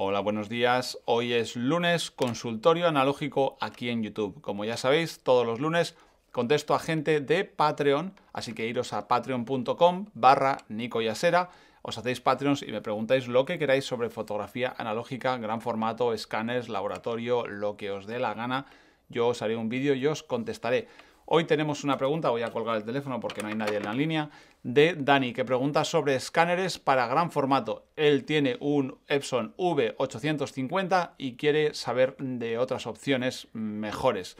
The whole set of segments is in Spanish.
Hola, buenos días. Hoy es lunes, consultorio analógico aquí en YouTube. Como ya sabéis, todos los lunes contesto a gente de Patreon, así que iros a patreon.com barra Yasera, os hacéis Patreons y me preguntáis lo que queráis sobre fotografía analógica, gran formato, escáneres, laboratorio, lo que os dé la gana. Yo os haré un vídeo y os contestaré. Hoy tenemos una pregunta, voy a colgar el teléfono porque no hay nadie en la línea, de Dani, que pregunta sobre escáneres para gran formato. Él tiene un Epson V850 y quiere saber de otras opciones mejores.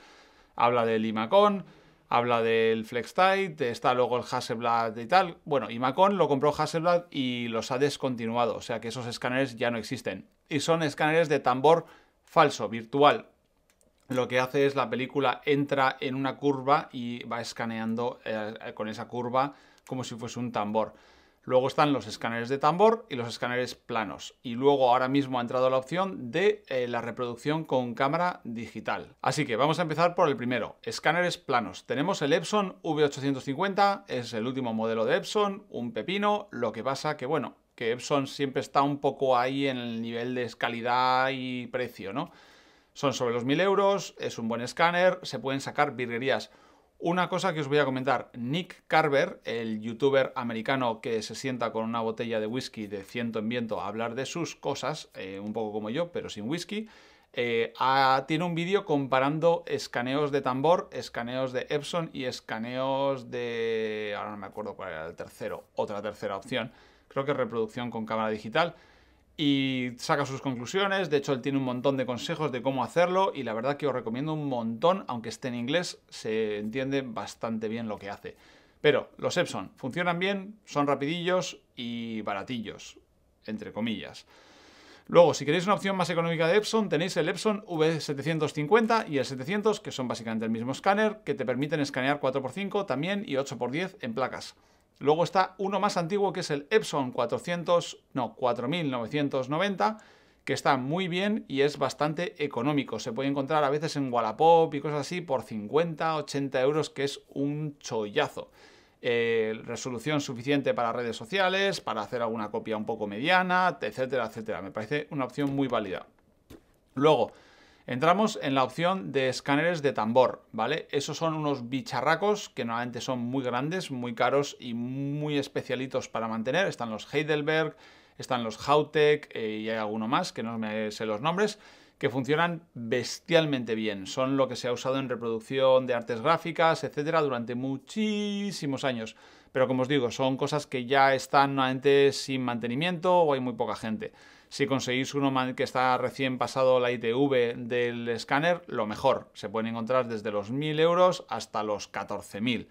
Habla del Imacon, habla del FlexTite, está luego el Hasselblad y tal. Bueno, Imacon lo compró Hasselblad y los ha descontinuado, o sea que esos escáneres ya no existen. Y son escáneres de tambor falso, virtual, lo que hace es la película entra en una curva y va escaneando eh, con esa curva como si fuese un tambor. Luego están los escáneres de tambor y los escáneres planos. Y luego ahora mismo ha entrado la opción de eh, la reproducción con cámara digital. Así que vamos a empezar por el primero, escáneres planos. Tenemos el Epson V850, es el último modelo de Epson, un pepino, lo que pasa que bueno, que Epson siempre está un poco ahí en el nivel de calidad y precio, ¿no? Son sobre los 1000 euros, es un buen escáner, se pueden sacar virguerías. Una cosa que os voy a comentar, Nick Carver, el youtuber americano que se sienta con una botella de whisky de ciento en viento a hablar de sus cosas, eh, un poco como yo, pero sin whisky, eh, tiene un vídeo comparando escaneos de tambor, escaneos de Epson y escaneos de... ahora no me acuerdo cuál era el tercero, otra tercera opción, creo que reproducción con cámara digital y saca sus conclusiones. De hecho, él tiene un montón de consejos de cómo hacerlo y la verdad que os recomiendo un montón, aunque esté en inglés, se entiende bastante bien lo que hace. Pero los Epson funcionan bien, son rapidillos y baratillos, entre comillas. Luego, si queréis una opción más económica de Epson, tenéis el Epson V750 y el 700, que son básicamente el mismo escáner, que te permiten escanear 4x5 también y 8x10 en placas. Luego está uno más antiguo que es el Epson 4990, que está muy bien y es bastante económico. Se puede encontrar a veces en Wallapop y cosas así por 50, 80 euros, que es un chollazo. Eh, resolución suficiente para redes sociales, para hacer alguna copia un poco mediana, etcétera, etcétera. Me parece una opción muy válida. Luego, Entramos en la opción de escáneres de tambor, ¿vale? Esos son unos bicharracos que normalmente son muy grandes, muy caros y muy especialitos para mantener. Están los Heidelberg, están los Hautec eh, y hay alguno más que no me sé los nombres que funcionan bestialmente bien. Son lo que se ha usado en reproducción de artes gráficas, etcétera, durante muchísimos años. Pero como os digo, son cosas que ya están normalmente sin mantenimiento o hay muy poca gente. Si conseguís uno que está recién pasado la ITV del escáner, lo mejor. Se pueden encontrar desde los 1.000 euros hasta los 14.000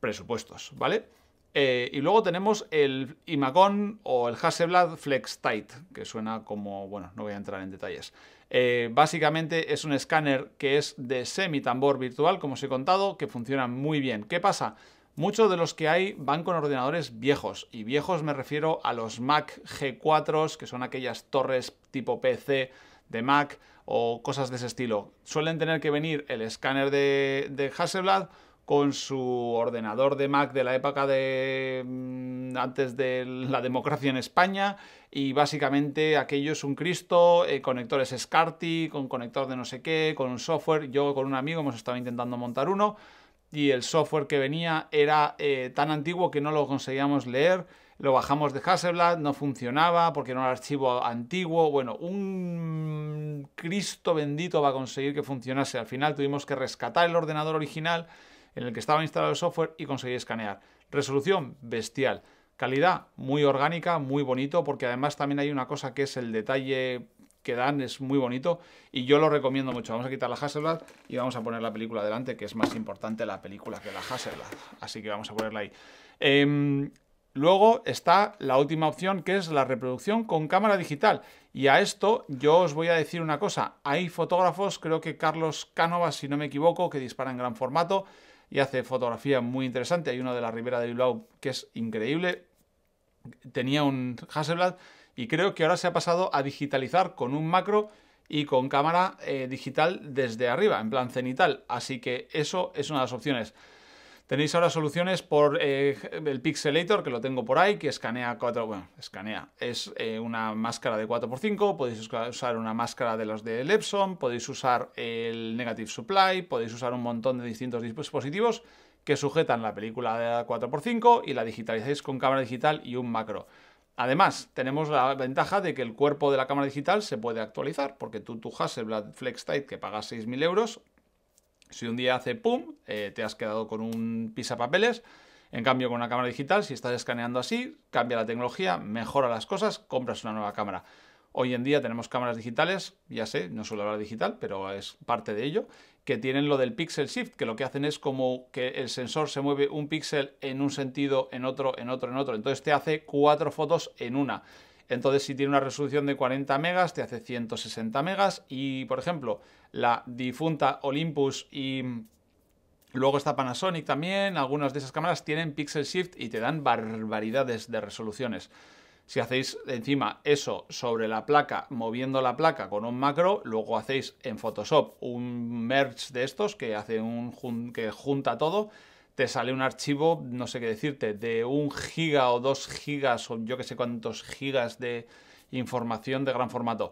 presupuestos, ¿vale? Eh, y luego tenemos el Imacon o el Hasselblad Flex que suena como, bueno, no voy a entrar en detalles. Eh, básicamente es un escáner que es de semi tambor virtual, como os he contado, que funciona muy bien. ¿Qué pasa? Muchos de los que hay van con ordenadores viejos, y viejos me refiero a los Mac G4s, que son aquellas torres tipo PC de Mac o cosas de ese estilo. Suelen tener que venir el escáner de, de Hasselblad con su ordenador de Mac de la época de mm, antes de la democracia en España y básicamente aquello es un Cristo, eh, conectores Scarty, con conector de no sé qué, con un software. Yo con un amigo hemos estado intentando montar uno y el software que venía era eh, tan antiguo que no lo conseguíamos leer. Lo bajamos de Hasselblad, no funcionaba porque era un archivo antiguo. Bueno, un Cristo bendito va a conseguir que funcionase. Al final tuvimos que rescatar el ordenador original en el que estaba instalado el software y conseguir escanear. Resolución bestial. Calidad muy orgánica, muy bonito, porque además también hay una cosa que es el detalle que dan es muy bonito y yo lo recomiendo mucho. Vamos a quitar la Hasselblad y vamos a poner la película delante, que es más importante la película que la Hasselblad. Así que vamos a ponerla ahí. Em, luego está la última opción, que es la reproducción con cámara digital. Y a esto yo os voy a decir una cosa. Hay fotógrafos, creo que Carlos Cánovas, si no me equivoco, que dispara en gran formato y hace fotografía muy interesante. Hay uno de la Ribera de Bilbao que es increíble. Tenía un Hasselblad y creo que ahora se ha pasado a digitalizar con un macro y con cámara eh, digital desde arriba, en plan cenital. Así que eso es una de las opciones. Tenéis ahora soluciones por eh, el Pixelator, que lo tengo por ahí, que escanea 4, bueno, escanea, es eh, una máscara de 4x5, podéis usar una máscara de los de Epson, podéis usar el Negative Supply, podéis usar un montón de distintos dispositivos que sujetan la película de 4x5 y la digitalizáis con cámara digital y un macro. Además, tenemos la ventaja de que el cuerpo de la cámara digital se puede actualizar, porque tú tu Hasselblad tight que pagas 6.000 euros, si un día hace pum, eh, te has quedado con un pisapapeles, en cambio, con una cámara digital, si estás escaneando así, cambia la tecnología, mejora las cosas, compras una nueva cámara. Hoy en día tenemos cámaras digitales, ya sé, no suelo hablar digital, pero es parte de ello, que tienen lo del pixel shift, que lo que hacen es como que el sensor se mueve un píxel en un sentido, en otro, en otro, en otro. Entonces te hace cuatro fotos en una. Entonces, si tiene una resolución de 40 megas, te hace 160 megas. Y, por ejemplo, la difunta Olympus y luego está Panasonic también, algunas de esas cámaras tienen pixel shift y te dan barbaridades de resoluciones. Si hacéis encima eso sobre la placa, moviendo la placa con un macro, luego hacéis en Photoshop un merge de estos que hace un que junta todo, te sale un archivo, no sé qué decirte, de un giga o dos gigas o yo qué sé cuántos gigas de información de gran formato.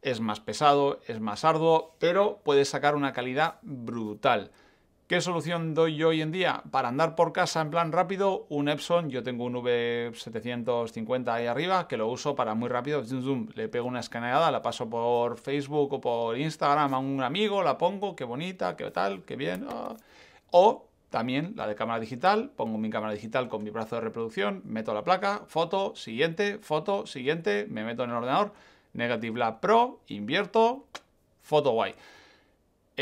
Es más pesado, es más arduo, pero puedes sacar una calidad brutal. ¿Qué solución doy yo hoy en día? Para andar por casa en plan rápido, un Epson, yo tengo un V750 ahí arriba, que lo uso para muy rápido, zoom, zoom, le pego una escaneada, la paso por Facebook o por Instagram a un amigo, la pongo, qué bonita, qué tal, qué bien. Ah. O también la de cámara digital, pongo mi cámara digital con mi brazo de reproducción, meto la placa, foto, siguiente, foto, siguiente, me meto en el ordenador, Negative Lab Pro, invierto, foto guay.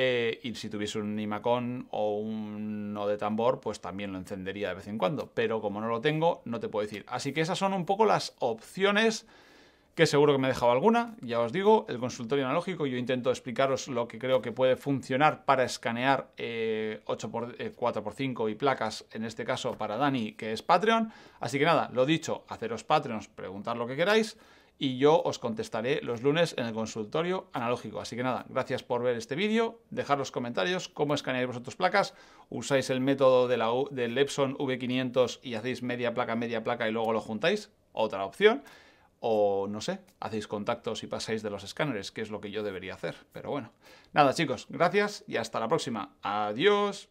Eh, y si tuviese un imacón o uno de tambor, pues también lo encendería de vez en cuando. Pero como no lo tengo, no te puedo decir. Así que esas son un poco las opciones que seguro que me he dejado alguna. Ya os digo, el consultorio analógico, yo intento explicaros lo que creo que puede funcionar para escanear 8 eh, 4x5 eh, y placas, en este caso para Dani, que es Patreon. Así que nada, lo dicho, haceros Patreons, preguntar lo que queráis y yo os contestaré los lunes en el consultorio analógico. Así que nada, gracias por ver este vídeo, dejar los comentarios, cómo escaneáis vosotros placas, usáis el método de la del Epson V500 y hacéis media placa, media placa y luego lo juntáis, otra opción, o no sé, hacéis contactos y pasáis de los escáneres, que es lo que yo debería hacer, pero bueno. Nada chicos, gracias y hasta la próxima. Adiós.